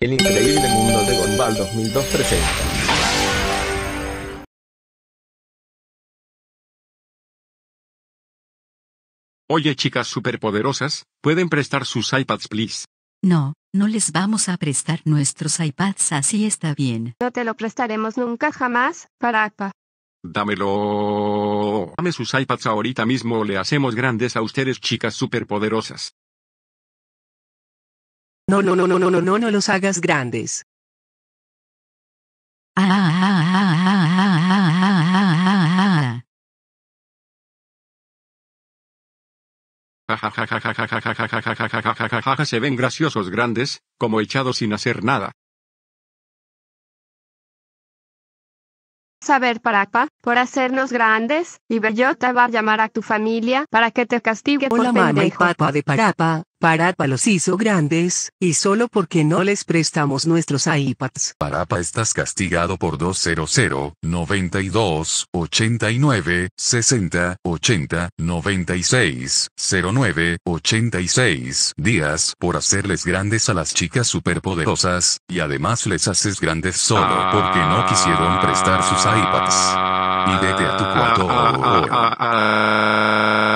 El increíble mundo de Gumball 2002 presenta. Oye chicas superpoderosas, ¿pueden prestar sus iPads please? No, no les vamos a prestar nuestros iPads, así está bien. No te lo prestaremos nunca jamás, Parapa. Dámelo. Dame sus iPads ahorita mismo le hacemos grandes a ustedes chicas superpoderosas. No, no, no, no, no, no, no, no los hagas grandes. Se ven graciosos grandes, como echados sin hacer nada. Saber parapa por hacernos grandes, y Bellota va a llamar a tu familia para que te castigue Hola, por mamá y papá de Parapa, Parapa los hizo grandes, y solo porque no les prestamos nuestros iPads. Parapa estás castigado por 200, 92, 89, 60, 80, 96, 09, 86 días por hacerles grandes a las chicas superpoderosas, y además les haces grandes solo porque no quisieron prestar sus iPads. Y vete a tu cuarto.